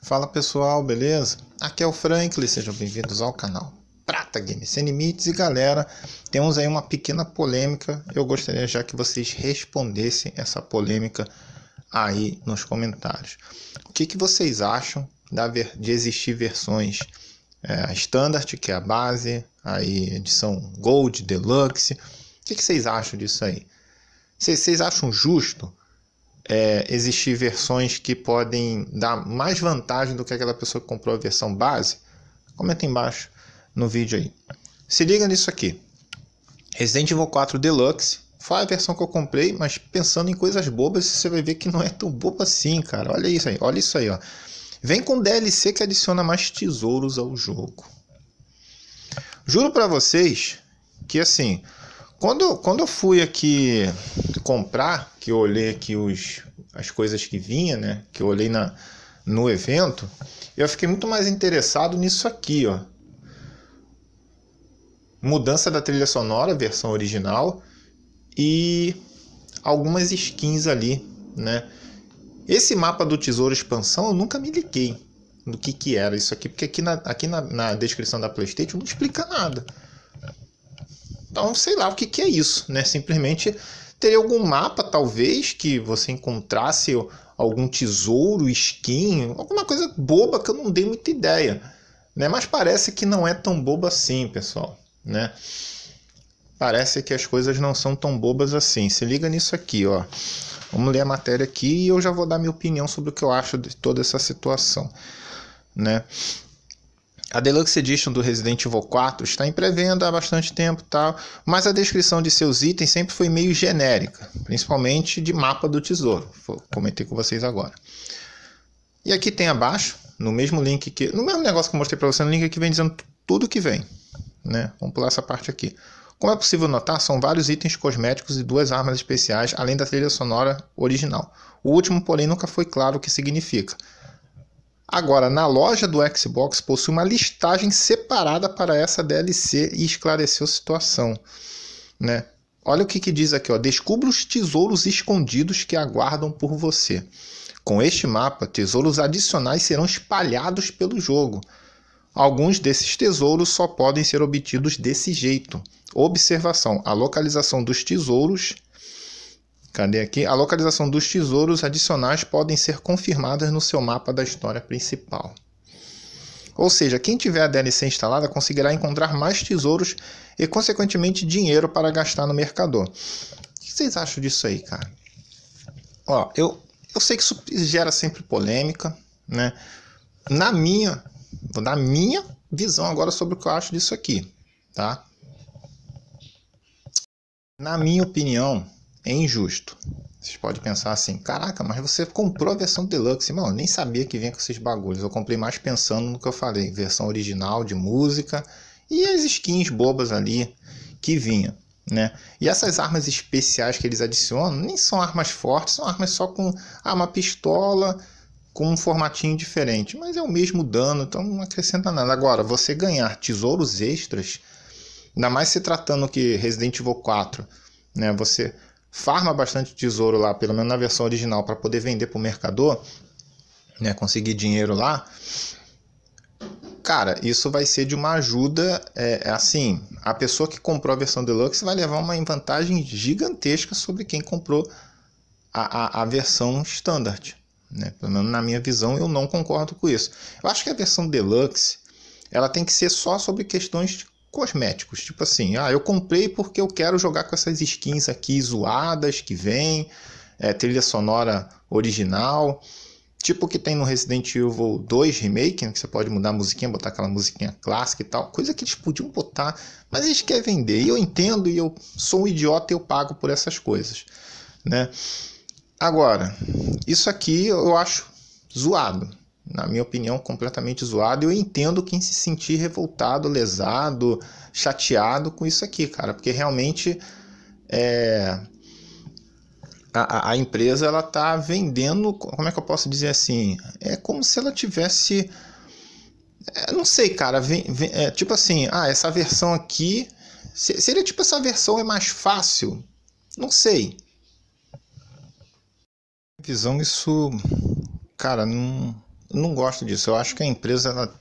Fala pessoal, beleza? Aqui é o Franklin, sejam bem-vindos ao canal Prata Games Sem Limites e galera, temos aí uma pequena polêmica. Eu gostaria já que vocês respondessem essa polêmica aí nos comentários. O que, que vocês acham da de existir versões é, standard, que é a base, aí edição Gold, Deluxe? O que, que vocês acham disso aí? vocês acham justo? é, existir versões que podem dar mais vantagem do que aquela pessoa que comprou a versão base? Comenta embaixo no vídeo aí. Se liga nisso aqui. Resident Evil 4 Deluxe foi a versão que eu comprei, mas pensando em coisas bobas, você vai ver que não é tão boba assim, cara. Olha isso aí, olha isso aí, ó. Vem com DLC que adiciona mais tesouros ao jogo. Juro para vocês que assim, quando, quando eu fui aqui comprar, que eu olhei aqui os, as coisas que vinha, né? Que eu olhei na, no evento, eu fiquei muito mais interessado nisso aqui, ó. Mudança da trilha sonora, versão original e algumas skins ali, né? Esse mapa do Tesouro Expansão eu nunca me liguei do que que era isso aqui, porque aqui na, aqui na, na descrição da PlayStation não explica nada. Então, sei lá o que, que é isso, né? Simplesmente teria algum mapa, talvez, que você encontrasse algum tesouro, skin, alguma coisa boba que eu não dei muita ideia, né? Mas parece que não é tão boba assim, pessoal, né? Parece que as coisas não são tão bobas assim. Se liga nisso aqui, ó. Vamos ler a matéria aqui e eu já vou dar minha opinião sobre o que eu acho de toda essa situação, né? A Deluxe Edition do Resident Evil 4 está em pré-venda há bastante tempo, tal, mas a descrição de seus itens sempre foi meio genérica, principalmente de mapa do tesouro. Vou comentei com vocês agora. E aqui tem abaixo, no mesmo link que, no mesmo negócio que eu mostrei para você, no link que vem dizendo tudo que vem, né? Vamos pular essa parte aqui. Como é possível notar, são vários itens cosméticos e duas armas especiais, além da trilha sonora original. O último, porém, nunca foi claro o que significa. Agora, na loja do Xbox possui uma listagem separada para essa DLC e esclareceu a situação, né? Olha o que, que diz aqui, ó. Descubra os tesouros escondidos que aguardam por você. Com este mapa, tesouros adicionais serão espalhados pelo jogo. Alguns desses tesouros só podem ser obtidos desse jeito. Observação: a localização dos tesouros Cadê aqui? A localização dos tesouros adicionais podem ser confirmadas no seu mapa da história principal. Ou seja, quem tiver a DLC instalada conseguirá encontrar mais tesouros e, consequentemente, dinheiro para gastar no mercador. O que vocês acham disso aí, cara? Ó, eu, eu sei que isso gera sempre polêmica, né? Na minha, na minha visão agora sobre o que eu acho disso aqui, tá? Na minha opinião, é injusto. Vocês podem pensar assim, caraca, mas você comprou a versão deluxe. Mano, nem sabia que vinha com esses bagulhos. Eu comprei mais pensando no que eu falei, versão original de música e as skins bobas ali que vinha, né? E essas armas especiais que eles adicionam nem são armas fortes, são armas só com ah, uma pistola com um formatinho diferente, mas é o mesmo dano, então não acrescenta nada. Agora, você ganhar tesouros extras, ainda mais se tratando que Resident Evil 4, né? Você farma bastante tesouro lá, pelo menos na versão original, para poder vender para o mercador, né, conseguir dinheiro lá, cara, isso vai ser de uma ajuda, é, é, assim, a pessoa que comprou a versão deluxe vai levar uma vantagem gigantesca sobre quem comprou a, a, a versão standard, né? Pelo menos na minha visão eu não concordo com isso. Eu acho que a versão deluxe ela tem que ser só sobre questões cosméticos. Tipo assim, ah, eu comprei porque eu quero jogar com essas skins aqui zoadas que vem, é, trilha sonora original. Tipo que tem no Resident Evil 2 Remake, né, que você pode mudar a musiquinha, botar aquela musiquinha clássica e tal, coisa que eles podiam botar, mas eles querem vender. E eu entendo, e eu sou um idiota e eu pago por essas coisas, né? Agora, isso aqui eu acho zoado na minha opinião, completamente zoado. Eu entendo quem se sentir revoltado, lesado, chateado com isso aqui, cara, porque realmente é, a, a empresa ela tá vendendo, como é que eu posso dizer assim? É como se ela tivesse é, não sei, cara, vem, vem, é, tipo assim, ah, essa versão aqui seria tipo essa versão é mais fácil. Não sei. Visão isso, cara, não não gosto disso. Eu acho que a empresa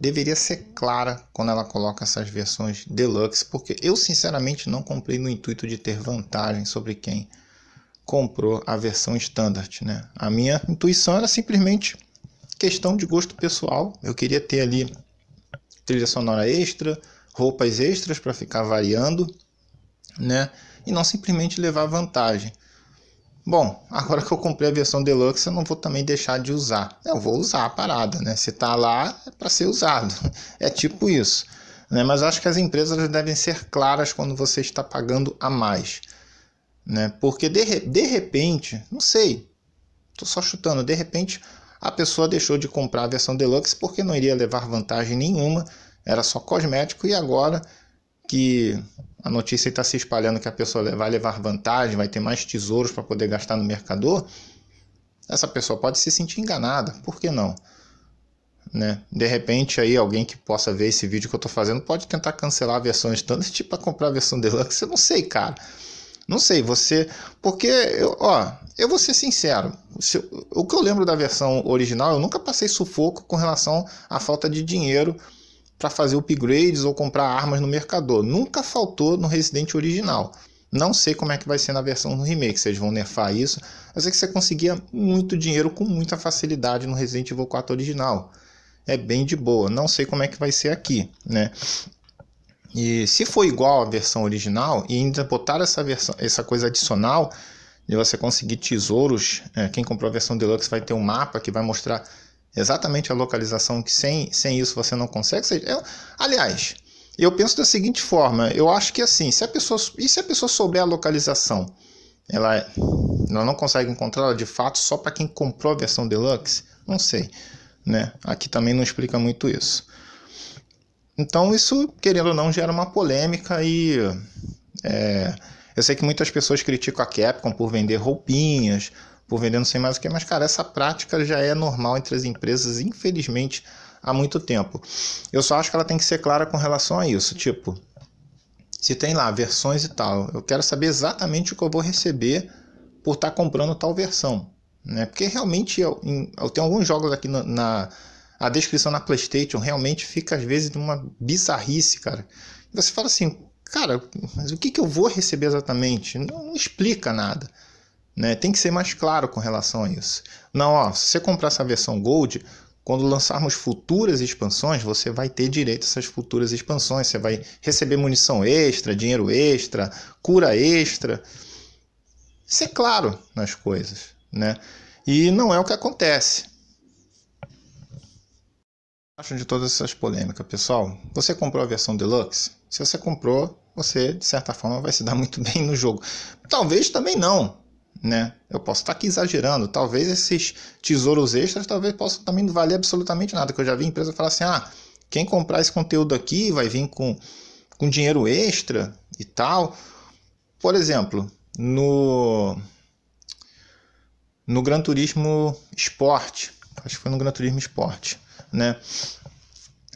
deveria ser clara quando ela coloca essas versões deluxe, porque eu sinceramente não comprei no intuito de ter vantagem sobre quem comprou a versão standard, né? A minha intuição era simplesmente questão de gosto pessoal. Eu queria ter ali trilha sonora extra, roupas extras para ficar variando, né? E não simplesmente levar vantagem. Bom, agora que eu comprei a versão deluxe, eu não vou também deixar de usar. Eu vou usar a parada, né? Se tá lá, é para ser usado. É tipo isso. Né? Mas acho que as empresas devem ser claras quando você está pagando a mais. Né? Porque de, de repente, não sei, tô só chutando, de repente a pessoa deixou de comprar a versão deluxe porque não iria levar vantagem nenhuma, era só cosmético e agora que a notícia está se espalhando que a pessoa vai levar vantagem, vai ter mais tesouros para poder gastar no mercador, essa pessoa pode se sentir enganada, por que não? Né? De repente aí alguém que possa ver esse vídeo que eu estou fazendo pode tentar cancelar tipo, a versão standard para comprar a versão deluxe, eu não sei, cara. Não sei, você. Porque, eu, ó, eu vou ser sincero. Se, o que eu lembro da versão original, eu nunca passei sufoco com relação à falta de dinheiro para fazer upgrades ou comprar armas no mercador. Nunca faltou no Resident original. Não sei como é que vai ser na versão do remake, vocês vão nerfar isso. mas é que você conseguia muito dinheiro com muita facilidade no Resident Evil 4 original. É bem de boa. Não sei como é que vai ser aqui, né? E se for igual à versão original e ainda botar essa versão, essa coisa adicional de você conseguir tesouros, é, quem comprou a versão deluxe vai ter um mapa que vai mostrar Exatamente a localização que sem, sem isso você não consegue. Eu, aliás, eu penso da seguinte forma: eu acho que assim, se a pessoa, e se a pessoa souber a localização, ela, ela não consegue encontrá-la de fato só para quem comprou a versão deluxe? Não sei. Né? Aqui também não explica muito isso. Então, isso, querendo ou não, gera uma polêmica e. É, eu sei que muitas pessoas criticam a Capcom por vender roupinhas, por vendendo sem mais o que, mas cara, essa prática já é normal entre as empresas, infelizmente, há muito tempo. Eu só acho que ela tem que ser clara com relação a isso, tipo, se tem lá versões e tal, eu quero saber exatamente o que eu vou receber por estar tá comprando tal versão, né? Porque realmente eu, eu tenho alguns jogos aqui na, na a descrição na PlayStation realmente fica às vezes de uma bizarrice, cara. Você fala assim, cara, mas o que, que eu vou receber exatamente? Não, não explica nada. Né? Tem que ser mais claro com relação a isso. Não, ó, se você comprar essa versão Gold, quando lançarmos futuras expansões, você vai ter direito a essas futuras expansões. Você vai receber munição extra, dinheiro extra, cura extra. Ser é claro nas coisas, né? E não é o que acontece. Acho de todas essas polêmicas, pessoal. Você comprou a versão deluxe? Se você comprou, você de certa forma vai se dar muito bem no jogo. Talvez também não, né? Eu posso estar tá aqui exagerando, talvez esses tesouros extras talvez possam também não valer absolutamente nada, que eu já vi empresa falar assim: "Ah, quem comprar esse conteúdo aqui vai vir com com dinheiro extra e tal". Por exemplo, no no Gran Turismo Sport, acho que foi no Gran Turismo Sport, né?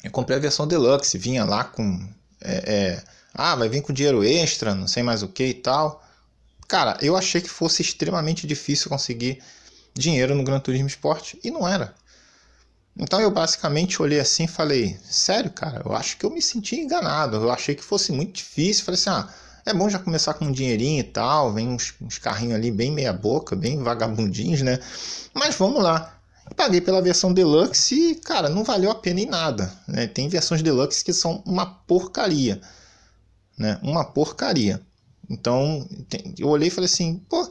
Eu comprei a versão deluxe, vinha lá com é, é, ah, vai vir com dinheiro extra, não sei mais o que e tal. Cara, eu achei que fosse extremamente difícil conseguir dinheiro no Gran Turismo Sport e não era. Então eu basicamente olhei assim e falei: Sério, cara, eu acho que eu me senti enganado. Eu achei que fosse muito difícil. Falei assim: Ah, é bom já começar com um dinheirinho e tal. Vem uns, uns carrinhos ali bem meia-boca, bem vagabundinhos, né? Mas vamos lá. paguei pela versão deluxe e, cara, não valeu a pena em nada. Né? Tem versões deluxe que são uma porcaria. Né? Uma porcaria. Então, eu olhei e falei assim, pô,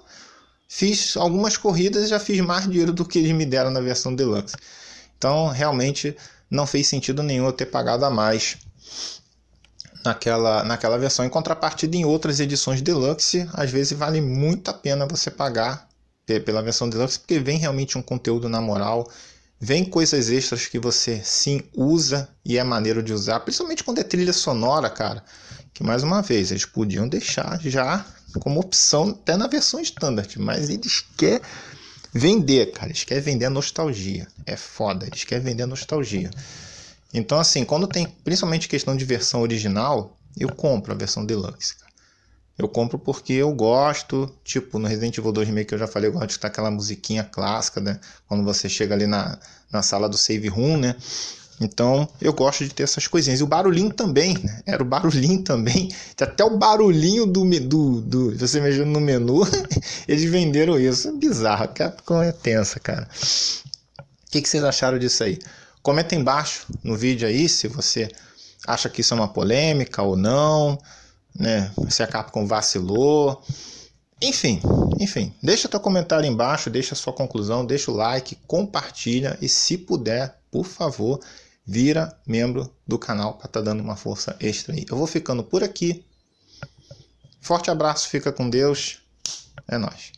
fiz algumas corridas e já fiz mais dinheiro do que eles me deram na versão Deluxe. Então, realmente não fez sentido nenhum eu ter pagado a mais naquela, naquela versão. Em contrapartida, em outras edições Deluxe, às vezes vale muito a pena você pagar pela versão Deluxe, porque vem realmente um conteúdo na moral, vem coisas extras que você sim usa e é maneiro de usar, principalmente quando é trilha sonora, cara que mais uma vez eles podiam deixar já como opção até na versão standard, mas eles querem vender, cara, eles querem vender a nostalgia. É foda, eles querem vender a nostalgia. Então assim, quando tem principalmente questão de versão original, eu compro a versão deluxe, Eu compro porque eu gosto, tipo, no Resident Evil 2 meio que eu já falei, eu gosto de estar aquela musiquinha clássica, né? Quando você chega ali na, na sala do save room, né? Então eu gosto de ter essas coisinhas. E o barulhinho também, né? Era o barulhinho também. Até o barulhinho do. do, do você mexendo no menu, eles venderam isso. É bizarro. Capcom é tensa, cara. O que, que vocês acharam disso aí? Comenta embaixo no vídeo aí se você acha que isso é uma polêmica ou não, né? Se a Capcom vacilou. Enfim, enfim, deixa teu comentário embaixo, deixa sua conclusão, deixa o like, compartilha e se puder, por favor, vira membro do canal para estar tá dando uma força extra aí. Eu vou ficando por aqui. Forte abraço, fica com Deus. É nós.